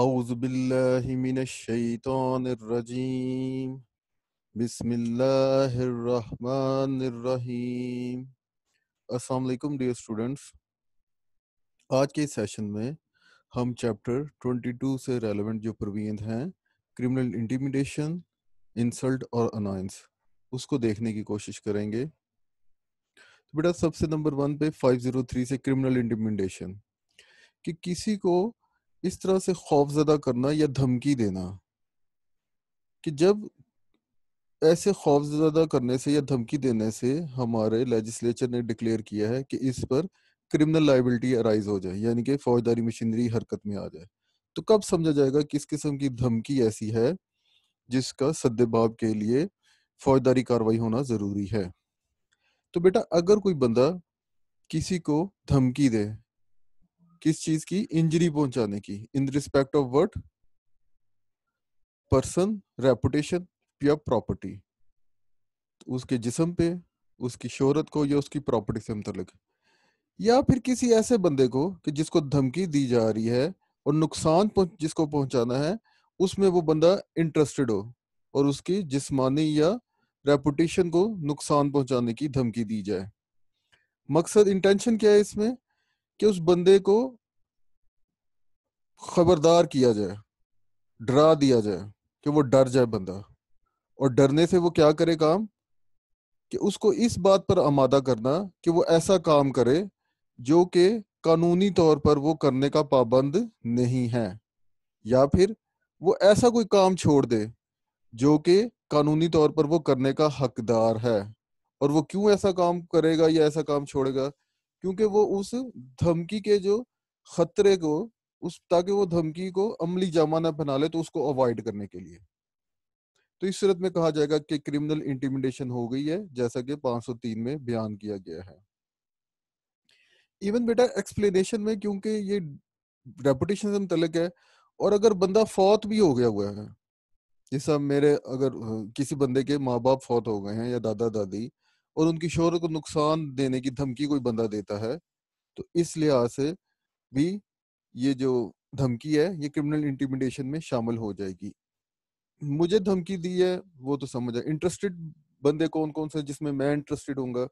أعوذ بالله من الشيطان الرجيم بسم الله الرحمن الرحيم अस्सलाम वालेकुम dear students आज के सेशन में हम चैप्टर 22 से रेलेवेंट जो प्रवीण हैं क्रिमिनल इंटिमिडेशन इंसल्ट और अनॉयंस उसको देखने की कोशिश करेंगे तो बेटा सबसे नंबर वन पे 503 से क्रिमिनल इंटिमिडेशन कि किसी को इस तरह से खौफजदा करना या धमकी देना कि जब ऐसे खौफजदा करने से या धमकी देने से हमारे लेजिस्लेचर ने डिक्लेयर किया है कि इस पर क्रिमिनल लाइबिलिटी अराइज हो जाए यानी कि फौजदारी मशीनरी हरकत में आ जाए तो कब समझा जाएगा किस किस्म की धमकी ऐसी है जिसका सद्देबाब के लिए फौजदारी कार्रवाई होना ज़रूरी है तो बेटा अगर कोई बंदा किसी को धमकी दे किस चीज की इंजरी पहुंचाने की इन रिस्पेक्ट ऑफ वर्ड पर्सन रेपुटेशन या प्रॉपर्टी उसके जिसम पे उसकी शोहरत को या उसकी प्रॉपर्टी से मुतलक या फिर किसी ऐसे बंदे को कि जिसको धमकी दी जा रही है और नुकसान जिसको पहुंचाना है उसमें वो बंदा इंटरेस्टेड हो और उसकी जिस्मानी या रेपुटेशन को नुकसान पहुंचाने की धमकी दी जाए मकसद इंटेंशन क्या है इसमें कि उस बंदे को खबरदार किया जाए डरा दिया जाए कि वो डर जाए बंदा और डरने से वो क्या करे काम कि उसको इस बात पर आमादा करना कि वो ऐसा काम करे जो कि कानूनी तौर पर वो करने का पाबंद नहीं है या फिर वो ऐसा कोई काम छोड़ दे जो कि कानूनी तौर पर वो करने का हकदार है और वो क्यों ऐसा काम करेगा या ऐसा काम छोड़ेगा क्योंकि वो उस धमकी के जो खतरे को उस ताकि वो धमकी को अमली जमाना बना ले तो उसको अवॉइड करने के लिए तो इस सूरत में कहा जाएगा कि क्रिमिनल इंटिमिडेशन हो गई है जैसा कि 503 में बयान किया गया है इवन बेटा एक्सप्लेनेशन में क्योंकि ये रेपुटेशन से मुतलक है और अगर बंदा फौत भी हो गया हुआ है जैसा मेरे अगर किसी बंदे के माँ बाप फौत हो गए हैं या दादा दादी और उनकी शोहरत को नुकसान देने की धमकी कोई बंदा देता है तो इस लिहाज से भी ये जो धमकी है ये क्रिमिनल इंटीमिडेशन में शामिल हो जाएगी मुझे धमकी दी है वो तो समझ आए इंटरेस्टेड बंदे कौन कौन से जिसमें मैं इंटरेस्टेड हूँ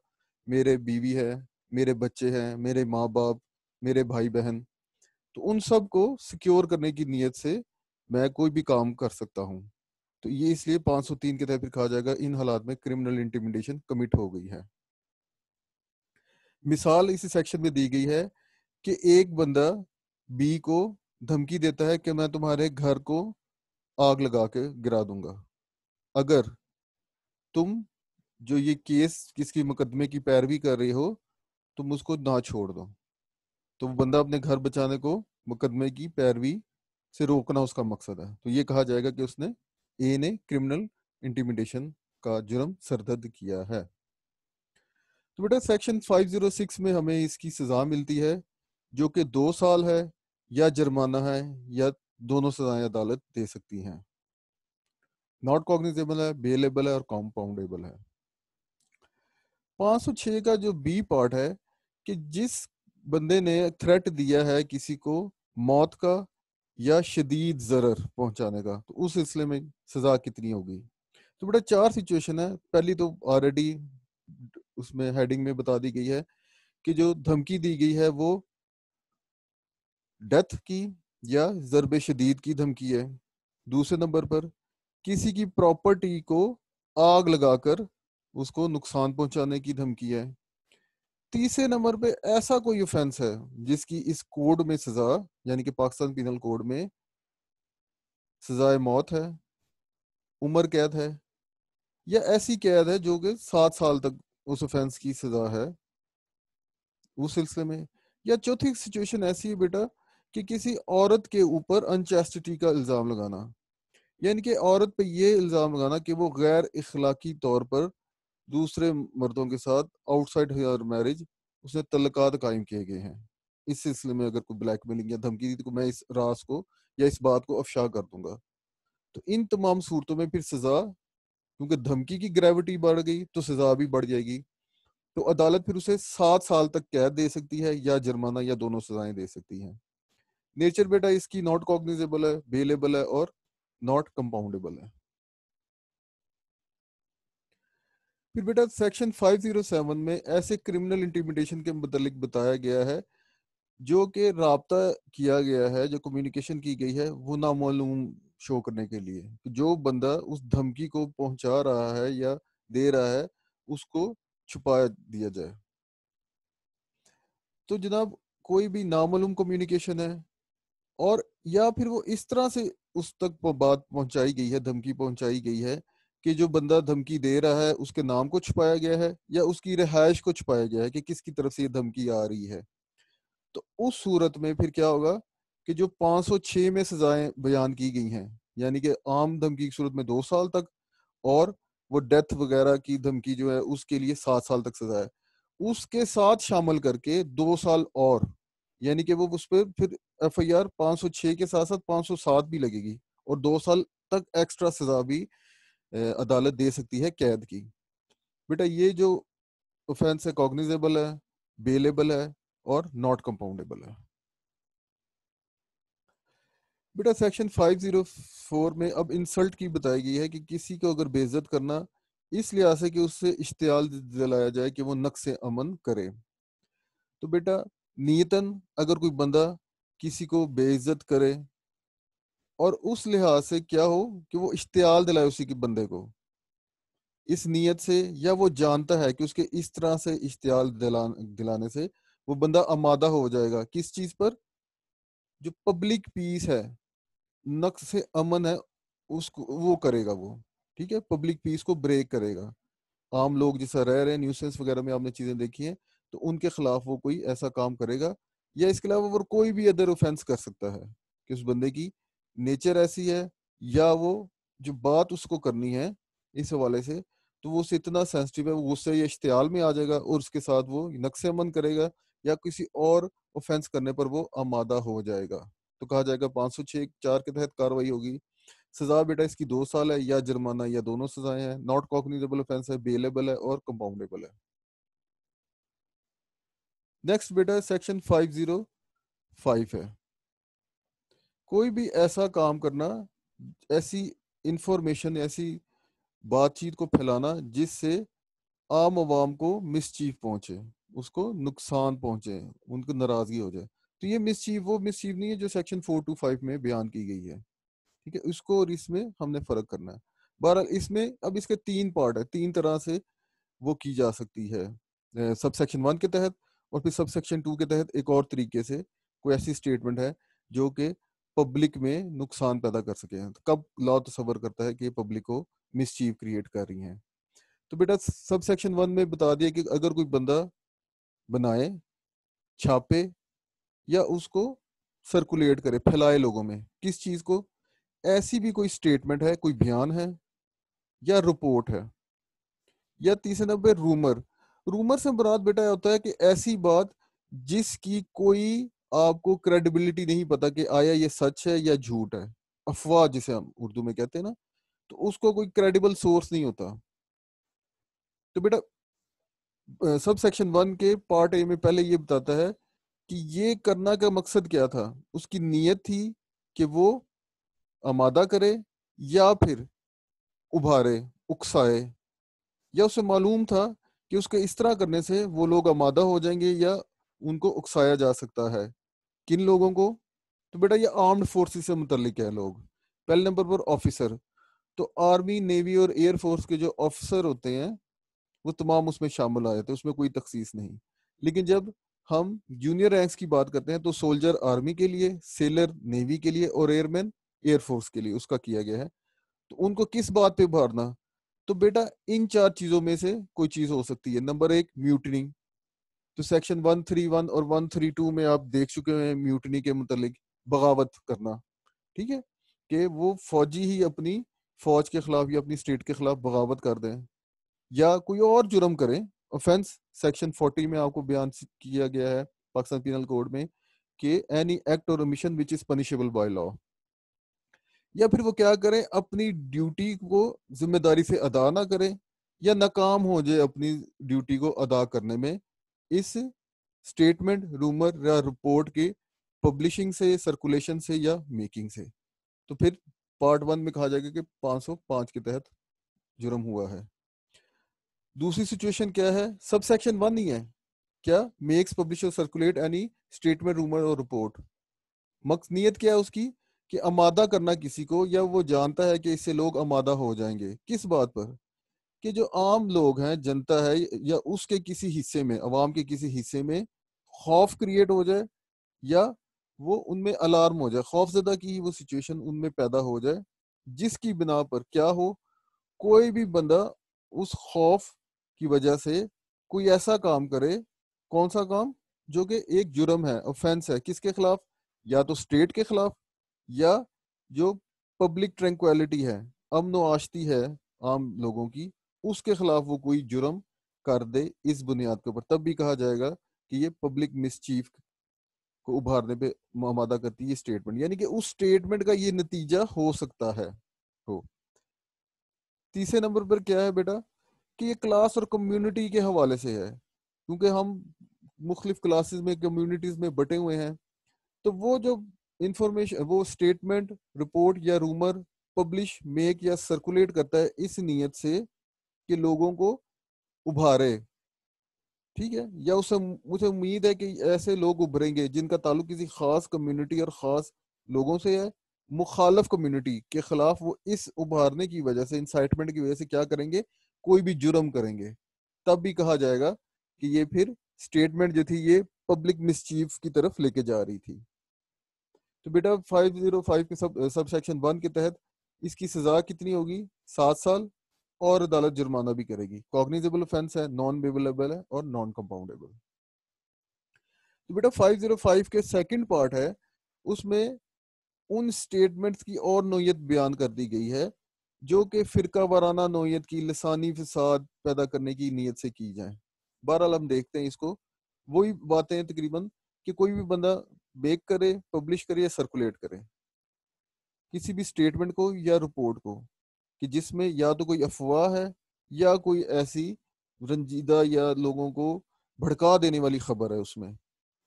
मेरे बीवी है मेरे बच्चे हैं मेरे माँ बाप मेरे भाई बहन तो उन सब को सिक्योर करने की नीयत से मैं कोई भी काम कर सकता हूँ तो ये इसलिए 503 के तहत फिर कहा जाएगा इन हालात में क्रिमिनल इंटिमिडेशन कमिट हो गई है मिसाल इसी सेक्शन में दी गई है कि एक बंदा बी को धमकी देता है कि मैं तुम्हारे घर को आग लगा के गिरा दूंगा अगर तुम जो ये केस किसकी मुकदमे की पैरवी कर रही हो तुम उसको ना छोड़ दो तो बंदा अपने घर बचाने को मुकदमे की पैरवी से रोकना उसका मकसद है तो ये कहा जाएगा कि उसने ए ने क्रिमिनल इंटीमिडेशन का जुर्म सरदर्द किया है तो बेटा सेक्शन 506 में हमें इसकी सजा मिलती है जो कि दो साल है या जुर्माना है या दोनों सजाएं अदालत दे सकती हैं नॉट कॉग्निजेबल है बेलेबल है और कॉम्पाउंडेबल है 506 का जो बी पार्ट है कि जिस बंदे ने थ्रेट दिया है किसी को मौत का या शदीद जरर पहुंचाने का तो उस सिलसिले में सज़ा कितनी होगी तो बेटा चार सिचुएशन है पहली तो ऑलरेडी उसमें हेडिंग में बता दी गई है कि जो धमकी दी गई है वो डेथ की या ज़रब शदीद की धमकी है दूसरे नंबर पर किसी की प्रॉपर्टी को आग लगाकर उसको नुकसान पहुंचाने की धमकी है तीसरे नंबर पे ऐसा कोई ऑफेंस है जिसकी इस कोड में सजा यानी कि पाकिस्तान पिनल कोड में सजाए मौत है उम्र कैद है या ऐसी कैद है जो कि सात साल तक उस ऑफेंस की सजा है उस सिलसिले में या चौथी सिचुएशन ऐसी है बेटा कि किसी औरत के ऊपर अनचेस्टिटी का इल्ज़ाम लगाना यानी कि औरत पे ये इल्ज़ाम लगाना कि वो गैर इखलाकी तौर पर दूसरे मर्दों के साथ आउटसाइड हर मैरिज उसने तलकात कायम किए गए हैं इस सिलसिले में अगर कोई ब्लैकमेलिंग या धमकी दी तो मैं इस रास को या इस बात को अफशा कर दूंगा तो इन तमाम सूरतों में फिर सजा क्योंकि धमकी की ग्रेविटी बढ़ गई तो सजा भी बढ़ जाएगी तो अदालत फिर उसे सात साल तक कैद दे सकती है या जुर्माना या दोनों सजाएं दे सकती है नेचर बेटा इसकी नॉट कॉग्निजेबल है बेलेबल है और नॉट कंपाउंडेबल है फिर बेटा सेक्शन 507 में ऐसे क्रिमिनल इंटीमिडेशन के मुतालिक बताया गया है जो कि रबता किया गया है जो कम्युनिकेशन की गई है वो नामूम शो करने के लिए जो बंदा उस धमकी को पहुंचा रहा है या दे रहा है उसको छुपा दिया जाए तो जनाब कोई भी नामालूम कम्युनिकेशन है और या फिर वो इस तरह से उस तक बात पहुंचाई गई है धमकी पहुंचाई गई है कि जो बंदा धमकी दे रहा है उसके नाम को छुपाया गया है या उसकी रिहायश को छुपाया गया है कि किसकी तरफ से ये धमकी आ रही है तो उस सूरत में फिर क्या होगा कि जो 506 में सजाएं बयान की गई हैं यानी कि आम धमकी की सूरत में दो साल तक और वो डेथ वगैरह की धमकी जो है उसके लिए सात साल तक सजा है उसके साथ शामिल करके दो साल और यानी कि वो उस पर फिर एफ आई आर पाँच सौ के साथ साथ पाँच सौ सात भी लगेगी और दो साल तक एक्स्ट्रा सजा भी अदालत दे सकती है कैद की बेटा ये जो ऑफेंस है कॉग्निजेबल है बेलेबल है और नॉट कंपाउंडेबल है बेटा सेक्शन 504 में अब इंसल्ट की बताई गई है कि किसी को अगर बेइज्जत करना इस लिहाज से कि उससे इश्तियाल दिलाया जाए कि वो नक्स अमन करे तो बेटा नियतन अगर कोई बंदा किसी को बेइज्जत करे और उस लिहाज से क्या हो कि वो इश्तियाल दिलाए उसी के बंदे को इस नीयत से या वो जानता है कि उसके इस तरह से इश्तियाल दिला, दिलाने से वो बंदा आमादा हो जाएगा किस चीज पर जो पब्लिक पीस है नक्स से अमन है उसको वो करेगा वो ठीक है पब्लिक पीस को ब्रेक करेगा आम लोग जैसा रह रहे हैं न्यूसेंस वगैरह में आपने चीजें देखी हैं तो उनके खिलाफ वो कोई ऐसा काम करेगा या इसके अलावा वो कोई भी अदर ऑफेंस कर सकता है कि उस बंदे की नेचर ऐसी है या वो जो बात उसको करनी है इस हवाले से तो वो उससे इतना सेंसिटिव है वो गुस्से या इश्तियाल में आ जाएगा और उसके साथ वो नक्सेमंद करेगा या किसी और ऑफेंस करने पर वो आमादा हो जाएगा तो कहा जाएगा पाँच सौ छः चार के तहत कार्रवाई होगी सजा बेटा इसकी दो साल है या जुर्माना या दोनों सजाएं हैं नॉट कॉग्निजेबल ऑफेंस है बेलेबल है और कंपाउंडेबल है नेक्स्ट बेटा सेक्शन फाइव जीरो फाइव है कोई भी ऐसा काम करना ऐसी इंफॉर्मेशन ऐसी बातचीत को फैलाना जिससे आम आवाम को मिसचीफ पहुंचे उसको नुकसान पहुंचे उनको नाराजगी हो जाए तो ये मिसचीफ वो मिसचीफ नहीं है जो सेक्शन फोर टू फाइव में बयान की गई है ठीक है उसको और इसमें हमने फर्क करना है बहरहाल इसमें अब इसके तीन पार्ट है तीन तरह से वो की जा सकती है सब सेक्शन वन के तहत और फिर सब सेक्शन टू के तहत एक और तरीके से कोई ऐसी स्टेटमेंट है जो कि पब्लिक में नुकसान पैदा कर सके तो कब लॉ तस्वर करता है कि पब्लिक को मिसचीव क्रिएट कर रही हैं तो बेटा सब सेक्शन वन में बता दिया कि अगर कोई बंदा बनाए छापे या उसको सर्कुलेट करे फैलाए लोगों में किस चीज को ऐसी भी कोई स्टेटमेंट है कोई बयान है या रिपोर्ट है या तीसरे नंबर रूमर रूमर से बरात बेटा होता है कि ऐसी बात जिसकी कोई आपको क्रेडिबिलिटी नहीं पता कि आया ये सच है या झूठ है अफवाह जिसे हम उर्दू में कहते हैं ना तो उसको कोई क्रेडिबल सोर्स नहीं होता तो बेटा सब सेक्शन वन के पार्ट ए में पहले ये बताता है कि ये करना का मकसद क्या था उसकी नीयत थी कि वो आमादा करे या फिर उभारे उकसाए या उसे मालूम था कि उसके इस तरह करने से वो लोग आमादा हो जाएंगे या उनको उकसाया जा सकता है किन लोगों को तो बेटा ये आर्म्ड फोर्सेस से मुतलिक है लोग पहले नंबर पर ऑफिसर तो आर्मी नेवी और एयरफोर्स के जो ऑफिसर होते हैं वो तमाम उसमें शामिल आ जाते हैं उसमें कोई तखसीस नहीं लेकिन जब हम जूनियर रैंक्स की बात करते हैं तो सोल्जर आर्मी के लिए सेलर नेवी के लिए और एयरमैन एयरफोर्स के लिए उसका किया गया है तो उनको किस बात पे उभारना तो बेटा इन चार चीजों में से कोई चीज हो सकती है नंबर एक म्यूटनिंग तो सेक्शन 131 और 132 में आप देख चुके हैं म्यूटनी के मुतालिक बगावत करना ठीक है कि वो फौजी ही अपनी फौज के खिलाफ या अपनी स्टेट के खिलाफ बगावत कर दें या कोई और जुर्म करें ऑफेंस सेक्शन 40 में आपको बयान किया गया है पाकिस्तान पिनल कोड में कि any act or omission which is punishable by law या फिर वो क्या करें अपनी ड्यूटी को जिम्मेदारी से अदा ना करें या नाकाम हो जाए अपनी ड्यूटी को अदा करने में इस स्टेटमेंट रूमर या रिपोर्ट के पब्लिशिंग से सर्कुलेशन से या मेकिंग से तो फिर पार्ट वन में कहा जाएगा कि 505 के तहत जुर्म हुआ है दूसरी सिचुएशन क्या है सब सेक्शन वन ही है क्या makes publish or circulate any statement rumour और रिपोर्ट मकनीयत क्या है उसकी कि अमादा करना किसी को या वो जानता है कि इससे लोग अमादा हो जाएंगे किस बात पर कि जो आम लोग हैं जनता है या उसके किसी हिस्से में अवाम के किसी हिस्से में खौफ क्रिएट हो जाए या वो उनमें अलार्म हो जाए खौफ जदा की वो सिचुएशन उनमें पैदा हो जाए जिसकी बिना पर क्या हो कोई भी बंदा उस खौफ की वजह से कोई ऐसा काम करे कौन सा काम जो कि एक जुर्म है ऑफेंस है किसके खिलाफ या तो स्टेट के खिलाफ या जो पब्लिक ट्रैंक्वालिटी है अमन आशती है आम लोगों की उसके खिलाफ वो कोई जुर्म कर दे इस बुनियाद के ऊपर तब भी कहा जाएगा कि ये पब्लिक मिसचीफ को उभारने पे मादा करती है स्टेटमेंट यानी कि उस स्टेटमेंट का ये नतीजा हो सकता है हो तीसरे नंबर पर क्या है बेटा कि ये क्लास और कम्युनिटी के हवाले से है क्योंकि हम मुख्तलिफ क्लासेस में कम्युनिटीज में बटे हुए हैं तो वो जो इंफॉर्मेशन वो स्टेटमेंट रिपोर्ट या रूमर पब्लिश मेक या सर्कुलेट करता है इस नीयत से के लोगों को उभारे ठीक है या उसे मुझे उम्मीद है कि ऐसे लोग उभरेंगे जिनका ताल्लुक किसी खास कम्युनिटी और खास लोगों से है मुखालफ कम्युनिटी के खिलाफ वो इस उभारने की वजह से इंसाइटमेंट की वजह से क्या करेंगे कोई भी जुर्म करेंगे तब भी कहा जाएगा कि ये फिर स्टेटमेंट जो थी ये पब्लिक मिसचीफ की तरफ लेके जा रही थी तो बेटा 505 के सब सब सेक्शन वन के तहत इसकी सजा कितनी होगी सात साल और अदालत जुर्माना भी करेगी कॉग्निजेबल ऑफेंस है नॉन बेबलेबल है और नॉन कंपाउंडेबल तो बेटा 505 के सेकंड पार्ट है उसमें उन स्टेटमेंट्स की और नोयत बयान कर दी गई है जो कि फिरका वाराना नोयत की लसानी फसाद पैदा करने की नीयत से की जाए बहरहाल हम देखते हैं इसको वही बातें तकरीबन कि कोई भी बंदा बेक करे पब्लिश करे या सर्कुलेट करे किसी भी स्टेटमेंट को या रिपोर्ट को कि जिसमें या तो कोई अफवाह है या कोई ऐसी रंजीदा या लोगों को भड़का देने वाली खबर है उसमें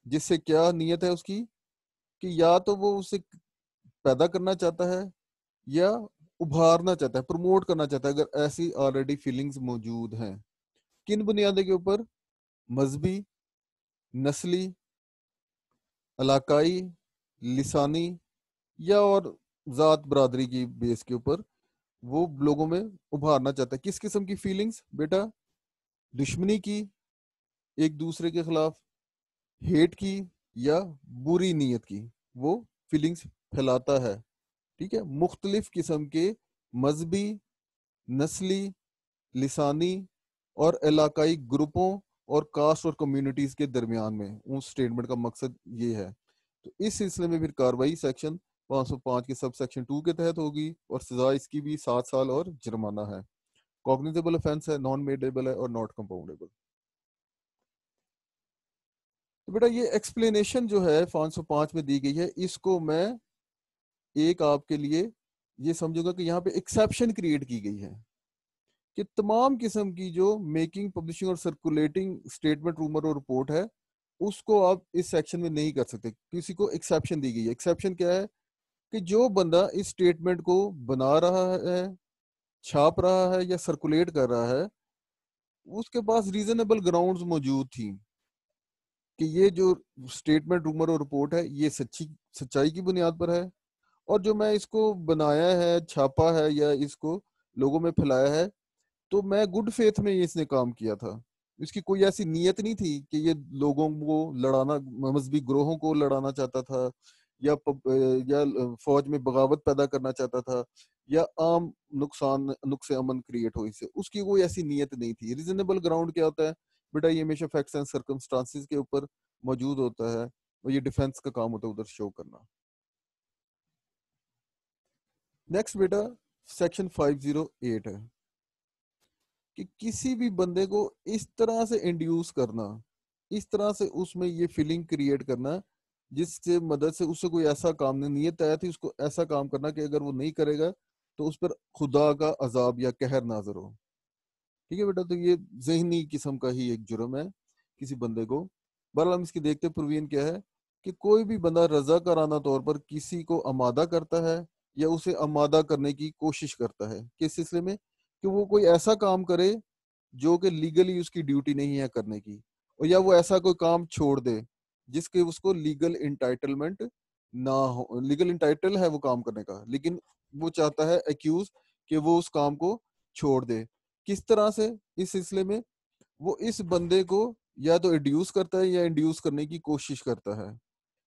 जिससे क्या नीयत है उसकी कि या तो वो उसे पैदा करना चाहता है या उभारना चाहता है प्रमोट करना चाहता है अगर ऐसी ऑलरेडी फीलिंग्स मौजूद हैं किन बुनियादों के ऊपर मजहबी नस्ली इलाकाई लसानी या और ज़ात बरदरी की बेस के ऊपर वो लोगों में उभारना चाहता है किस किस्म की फीलिंग्स बेटा दुश्मनी की एक दूसरे के खिलाफ हेट की या बुरी नीयत की वो फीलिंग्स फैलाता है ठीक है मुख्तलिफ किस्म के मजहबी नस्ली लसानी और इलाकाई ग्रुपों और कास्ट और कम्युनिटीज के दरमियान में उस स्टेटमेंट का मकसद ये है तो इस सिलसिले में फिर कार्रवाई सेक्शन पाँच सौ पाँच के सब सेक्शन टू के तहत होगी और सजा इसकी भी सात साल और जुर्माना है कॉग्निजेबल ऑफेंस है नॉन मेडेबल है और नॉट कंपाउंडेबल तो बेटा ये एक्सप्लेनेशन जो है 505 में दी गई है इसको मैं एक आपके लिए ये समझूंगा कि यहाँ पे एक्सेप्शन क्रिएट की गई है कि तमाम किस्म की जो मेकिंग पब्लिशिंग और सर्कुलेटिंग स्टेटमेंट रूमर और रिपोर्ट है उसको आप इस सेक्शन में नहीं कर सकते किसी को एक्सेप्शन दी गई है एक्सेप्शन क्या है कि जो बंदा इस स्टेटमेंट को बना रहा है छाप रहा है या सर्कुलेट कर रहा है उसके पास रीजनेबल ग्राउंड्स मौजूद थी कि ये जो स्टेटमेंट रूमर और रिपोर्ट है ये सच्ची सच्चाई की बुनियाद पर है और जो मैं इसको बनाया है छापा है या इसको लोगों में फैलाया है तो मैं गुड फेथ में इसने काम किया था इसकी कोई ऐसी नीयत नहीं थी कि ये लोगों को लड़ाना मजहबी ग्रोहों को लड़ाना चाहता था या या फौज में बगावत पैदा करना चाहता था या आम नुकसान नुकसे अमन क्रिएट हो इससे उसकी कोई ऐसी नीयत नहीं थी रीजनेबल ग्राउंड क्या होता है बेटा ये हमेशा फैक्ट्स एंड सर्कमस्टांसिस के ऊपर मौजूद होता है और ये डिफेंस का काम होता है उधर शो करना नेक्स्ट बेटा सेक्शन 508 है कि किसी भी बंदे को इस तरह से इंड्यूस करना इस तरह से उसमें ये फीलिंग क्रिएट करना जिससे मदद से उससे कोई ऐसा काम नहीं नीयत आया थी उसको ऐसा काम करना कि अगर वो नहीं करेगा तो उस पर खुदा का अजाब या कहर नाजर हो ठीक है बेटा तो ये जहनी किस्म का ही एक जुर्म है किसी बंदे को बहरहाल हम इसकी देखते प्रवीन क्या है कि कोई भी बंदा रजा कराना तौर पर किसी को आमादा करता है या उसे आमादा करने की कोशिश करता है किस सिलसिले में कि वो कोई ऐसा काम करे जो कि लीगली उसकी ड्यूटी नहीं है करने की और या वो ऐसा कोई काम छोड़ दे जिसके उसको लीगल इंटाइटलमेंट ना हो लीगल इंटाइटल है वो काम करने का लेकिन वो चाहता है एक्यूज कि वो उस काम को छोड़ दे किस तरह से इस सिलसिले में वो इस बंदे को या तो इंड्यूस करता है या इंड्यूस करने की कोशिश करता है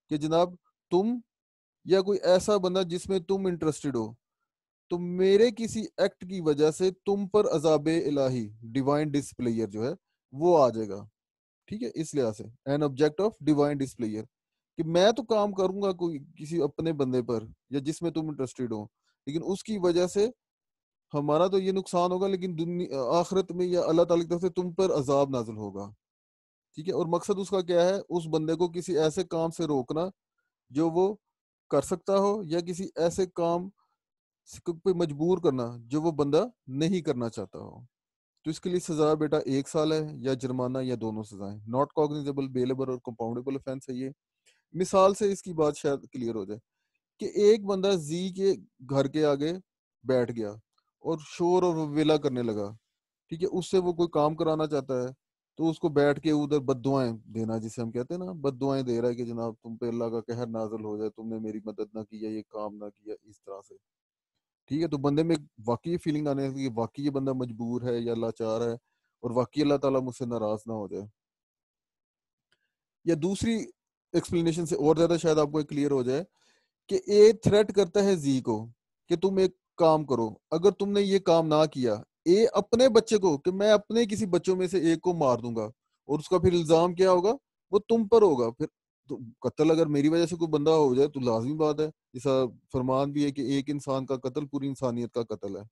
कि जनाब तुम या कोई ऐसा बंदा जिसमें तुम इंटरेस्टेड हो तो मेरे किसी एक्ट की वजह से तुम पर अजाब इलाही डिवाइन डिस्प्लेयर जो है वो आ जाएगा ठीक है इस लिहाज से an object of divine displeasure कि मैं तो काम करूंगा कोई किसी अपने बंदे पर या जिसमें तुम इंटरेस्टेड हो लेकिन उसकी वजह से हमारा तो ये नुकसान होगा लेकिन आखिरत में या अल्लाह ताला की तरफ से तुम पर अजाब नाजिल होगा ठीक है और मकसद उसका क्या है उस बंदे को किसी ऐसे काम से रोकना जो वो कर सकता हो या किसी ऐसे काम पे मजबूर करना जो वो बंदा नहीं करना चाहता हो तो इसके लिए सजा बेटा एक साल है या जुर्माना या दोनों सजाएं नॉट कॉग्निजेबल बेलेबल और कंपाउंडेबल ऑफेंस है ये मिसाल से इसकी बात शायद क्लियर हो जाए कि एक बंदा जी के घर के आगे बैठ गया और शोर और वेला करने लगा ठीक है उससे वो कोई काम कराना चाहता है तो उसको बैठ के उधर बद देना जिसे हम कहते हैं ना बदुआएं दे रहा है कि जनाब तुम पे अल्लाह का कहर नाजल हो जाए तुमने मेरी मदद ना किया ये काम ना किया इस तरह से ठीक है तो बंदे में वाकई फीलिंग आने लगी वाकई ये बंदा मजबूर है या लाचार है और वाकई अल्लाह ताला मुझसे नाराज ना हो जाए या दूसरी एक्सप्लेनेशन से और ज्यादा शायद आपको क्लियर हो जाए कि ए थ्रेट करता है जी को कि तुम एक काम करो अगर तुमने ये काम ना किया ए अपने बच्चे को कि मैं अपने किसी बच्चों में से एक को मार दूंगा और उसका फिर इल्जाम क्या होगा वो तुम पर होगा फिर तो कत्ल अगर मेरी वजह से कोई बंदा हो जाए तो लाजमी बात है जैसा फरमान भी है कि एक इंसान का कत्ल पूरी इंसानियत का कत्ल है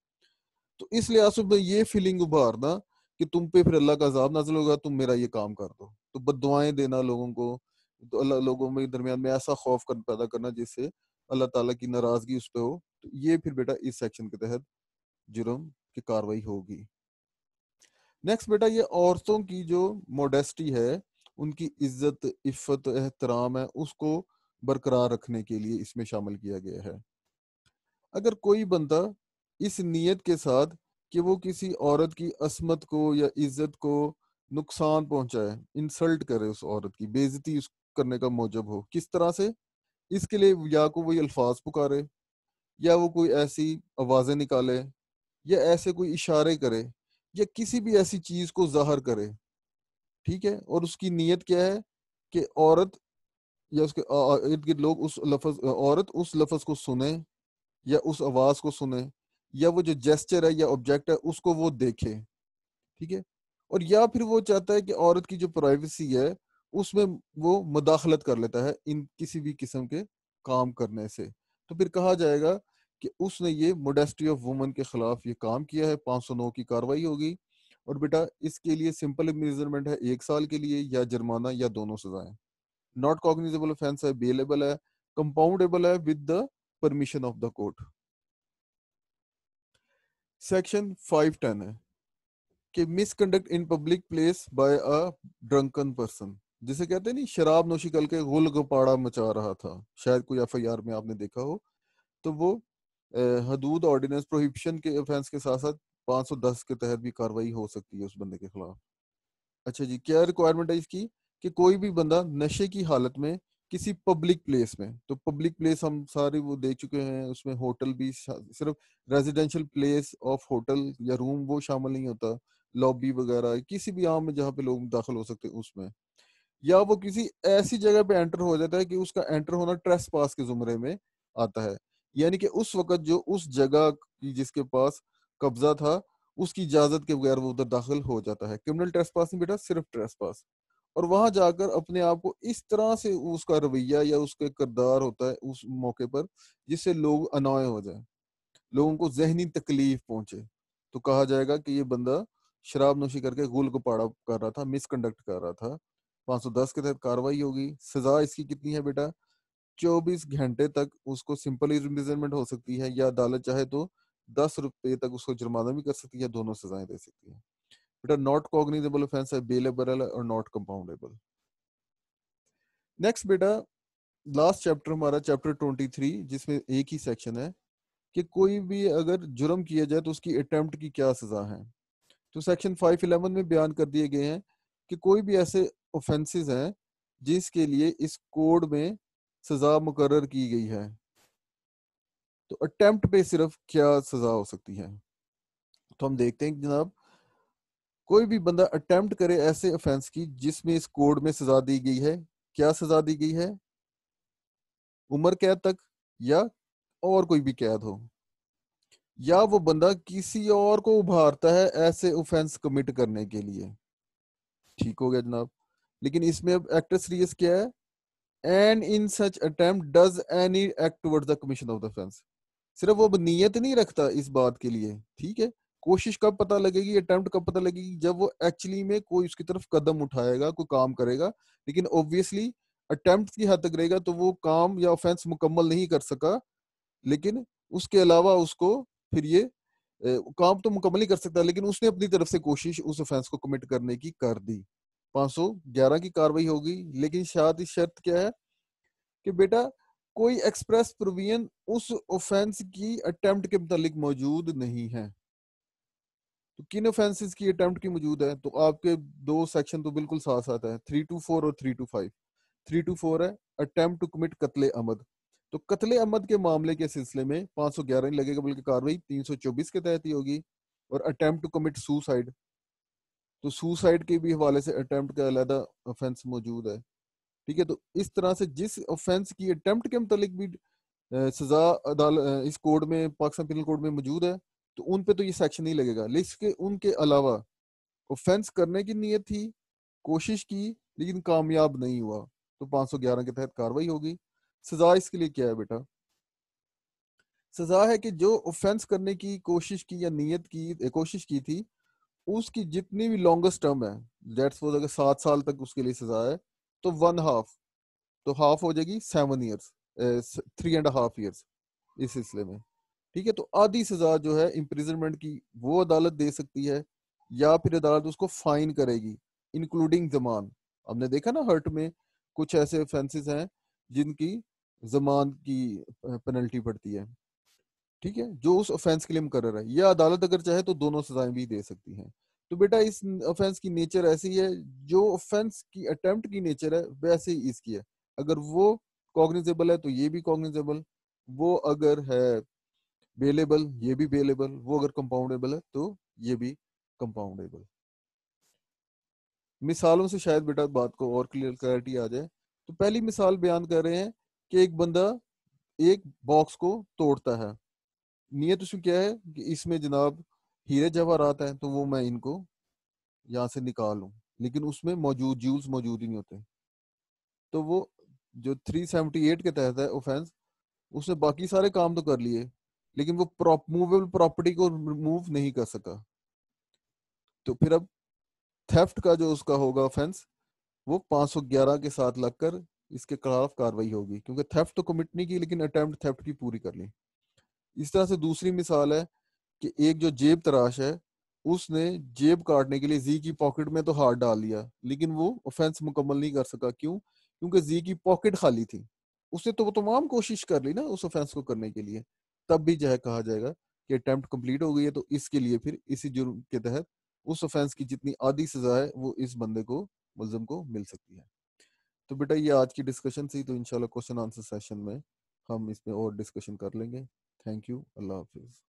तो इस लिहाज से ये फीलिंग उभारना कि तुम पे फिर अल्लाह का अजाब नाजिल होगा तुम मेरा ये काम कर दो तो दुआएं देना लोगों को तो अल्लाह लोगों में दरमियान में ऐसा खौफ कर, पैदा करना जिससे अल्लाह ताला की नाराजगी उस पर हो तो ये फिर बेटा इस सेक्शन के तहत जुर्म की कार्रवाई होगी नेक्स्ट बेटा ये औरतों की जो मोडेस्टी है उनकी इज्जत इफ़त एहतराम है उसको बरकरार रखने के लिए इसमें शामिल किया गया है अगर कोई बंदा इस नीयत के साथ कि वो किसी औरत की असमत को या इज्जत को नुकसान पहुंचाए इंसल्ट करे उस औरत की बेजती करने का मौजब हो किस तरह से इसके लिए या को वही अल्फाज पुकारे या वो कोई ऐसी आवाज़ें निकाले या ऐसे कोई इशारे करे या किसी भी ऐसी चीज़ को जाहर करे ठीक है और उसकी नीयत क्या है कि औरत या उसके इर्द गिर्द लोग उस लफज औरत उस लफज को सुने या उस आवाज को सुने या वो जो जेस्चर है या ऑब्जेक्ट है उसको वो देखे ठीक है और या फिर वो चाहता है कि औरत की जो प्राइवेसी है उसमें वो मुदाखलत कर लेता है इन किसी भी किस्म के काम करने से तो फिर कहा जाएगा कि उसने ये मोडेस्टी ऑफ वुमन के खिलाफ ये काम किया है पांच सौ नौ की कार्रवाई होगी और बेटा इसके लिए सिंपल इम्प्रिजनमेंट है एक साल के लिए या जुर्माना या दोनों सजाएं नॉट कॉग्निजेबल ऑफेंस है बेलेबल है कंपाउंडेबल है with the permission of the court section 510 है कि misconduct in public place by a drunken person जिसे कहते हैं नहीं शराब नोशी कल के गुल गपाड़ा मचा रहा था शायद कोई एफ में आपने देखा हो तो वो हदूद ऑर्डिनेंस प्रोहिबिशन के ऑफेंस के साथ साथ 510 के तहत भी कार्रवाई हो सकती है उस बंदे के खिलाफ अच्छा जी क्या रिक्वायरमेंट है इसकी कि कोई भी बंदा नशे की हालत में किसी पब्लिक प्लेस में तो पब्लिक प्लेस हम सारे वो देख चुके हैं उसमें होटल भी सिर्फ रेजिडेंशियल प्लेस ऑफ होटल या रूम वो शामिल नहीं होता लॉबी वगैरह किसी भी आम में जहाँ पे लोग दाखिल हो सकते हैं उसमें या वो किसी ऐसी जगह पे एंटर हो जाता है कि उसका एंटर होना ट्रेस पास के जुमरे में आता है यानी कि उस वक्त जो उस जगह की जिसके पास कब्जा था उसकी इजाजत के बगैर वो उधर दाखिल हो जाता है क्रिमिनल ट्रेस पास नहीं बेटा सिर्फ ट्रेस पास और वहां जाकर अपने आप को इस तरह से उसका रवैया या उसका किरदार होता है उस मौके पर जिससे लोग अनाय हो जाए लोगों को जहनी तकलीफ पहुंचे तो कहा जाएगा कि ये बंदा शराब नोशी करके गुल को पाड़ा कर रहा था मिसकंडक्ट कर रहा था 510 के तहत कार्रवाई होगी सजा इसकी कितनी है बेटा 24 घंटे तक उसको सिंपल इम्प्रिजनमेंट हो सकती है या अदालत चाहे तो दस रुपए तक उसको जुर्माना भी कर सकती है दोनों सजाएं दे सकती है बेटा नॉट कॉग्निजेबल ऑफेंस है बेलेबरल और नॉट कंपाउंडेबल नेक्स्ट बेटा लास्ट चैप्टर हमारा चैप्टर ट्वेंटी थ्री जिसमें एक ही सेक्शन है कि कोई भी अगर जुर्म किया जाए तो उसकी अटेम्प्ट की क्या सजा है तो सेक्शन फाइव इलेवन में बयान कर दिए गए हैं कि कोई भी ऐसे ऑफेंसेस हैं जिसके लिए इस कोड में सजा मुकर की गई है तो अटेम्प्ट पे सिर्फ क्या सजा हो सकती है तो हम देखते हैं जनाब कोई भी बंदा अटेम्प्ट करे ऐसे ऑफेंस की जिसमें इस कोड में सजा दी गई है क्या सजा दी गई है उम्र कैद तक या और कोई भी कैद हो या वो बंदा किसी और को उभारता है ऐसे ऑफेंस कमिट करने के लिए ठीक हो गया जनाब लेकिन इसमें अब एक्टर सीरियस क्या है and in such attempt does any act towards the commission of the offence सिर्फ वो नीयत नहीं रखता इस बात के लिए ठीक है कोशिश कब पता लगेगी अटेम्प्ट कब पता लगेगी जब वो एक्चुअली में कोई उसकी तरफ कदम उठाएगा कोई काम करेगा लेकिन ऑब्वियसली अटेम्प्ट की हद तक रहेगा तो वो काम या ऑफेंस मुकम्मल नहीं कर सका लेकिन उसके अलावा उसको फिर ये काम तो मुकम्मल ही कर सकता लेकिन उसने अपनी तरफ से कोशिश उस ऑफेंस को कमिट करने की कर दी 511 की कार्रवाई होगी लेकिन शायद इस शर्त क्या है कि बेटा कोई एक्सप्रेस प्रोविजन उस ऑफेंस की अटेम्प्ट के मुतालिक मौजूद नहीं है तो किन ऑफेंसेस की अटेम्प्ट की मौजूद है तो आपके दो सेक्शन तो बिल्कुल साथ साथ है थ्री टू फोर और three two five three two four है अटेम्प्ट टू कमिट कत्ले अमद तो कत्ले अमद के मामले के सिलसिले में पाँच सौ ग्यारह नहीं लगेगा बल्कि कार्रवाई तीन सौ चौबीस के तहत ही होगी और अटेम्प्ट टू कमिट सुसाइड तो सुसाइड के भी हवाले से अटेम्प्ट का अलहदा ऑफेंस मौजूद है ठीक है तो इस तरह से जिस ऑफेंस की अटेम्प्ट के मुतालिक भी सजा अदाल इस कोड में पाकिस्तान पिनल कोड में मौजूद है तो उन पे तो ये सेक्शन नहीं लगेगा लेकिन उनके अलावा ऑफेंस करने की नीयत थी कोशिश की लेकिन कामयाब नहीं हुआ तो 511 के तहत कार्रवाई होगी सजा इसके लिए क्या है बेटा सजा है कि जो ऑफेंस करने की कोशिश की या नीयत की कोशिश की थी उसकी जितनी भी लॉन्गेस्ट टर्म है डेट्स सपोज अगर सात साल तक उसके लिए सजा है तो वन हाफ तो हाफ हो जाएगी seven years three and half years इस सिलसिले में ठीक है तो आधी सजा जो है इम्प्रिजनमेंट की वो अदालत दे सकती है या फिर अदालत उसको फाइन करेगी इंक्लूडिंग जमान हमने देखा ना हर्ट में कुछ ऐसे ऑफेंसेस हैं जिनकी जमान की पेनल्टी पड़ती है ठीक है जो उस ऑफेंस के लिए मुकर है या अदालत अगर चाहे तो दोनों सजाएं भी दे सकती है तो बेटा इस ऑफेंस की नेचर ऐसी है जो ऑफेंस की अटेम्प्ट की नेचर है वैसे ही इसकी है अगर वो कॉग्निजेबल है तो ये भी कॉग्निजेबल वो अगर है बेलेबल ये भी बेलेबल वो अगर कंपाउंडेबल है तो ये भी कंपाउंडेबल मिसालों से शायद बेटा बात को और क्लियर क्लैरिटी आ जाए तो पहली मिसाल बयान कर रहे हैं कि एक बंदा एक बॉक्स को तोड़ता है नियत उसमें क्या है कि इसमें जनाब हीरे जवाहरात हैं तो वो मैं इनको यहाँ से निकाल निकालूं लेकिन उसमें मौजूद जूल्स मौजूद ही नहीं होते तो वो जो 378 के तहत है ऑफेंस उसने बाकी सारे काम तो कर लिए लेकिन वो प्रॉप मूवेबल प्रॉपर्टी को रिमूव नहीं कर सका तो फिर अब थेफ्ट का जो उसका होगा ऑफेंस वो 511 के साथ लगकर इसके खिलाफ कार्रवाई होगी क्योंकि थेफ्ट तो कमिट नहीं की लेकिन अटेम्प्ट थेफ्ट की पूरी कर ली इस तरह से दूसरी मिसाल है कि एक जो जेब तराश है उसने जेब काटने के लिए जी की पॉकेट में तो हाथ डाल लिया लेकिन वो ऑफेंस मुकम्मल नहीं कर सका क्यों क्योंकि जी की पॉकेट खाली थी उसने तो वो तमाम कोशिश कर ली ना उस ऑफेंस को करने के लिए तब भी जो है कहा जाएगा कि अटेम्प्ट कंप्लीट हो गई है तो इसके लिए फिर इसी जुर्म के तहत उस ऑफेंस की जितनी आधी सजा है वो इस बंदे को मुलजम को मिल सकती है तो बेटा ये आज की डिस्कशन थी तो इनशाला क्वेश्चन आंसर सेशन में हम इसमें और डिस्कशन कर लेंगे थैंक यू अल्लाह हाफिज़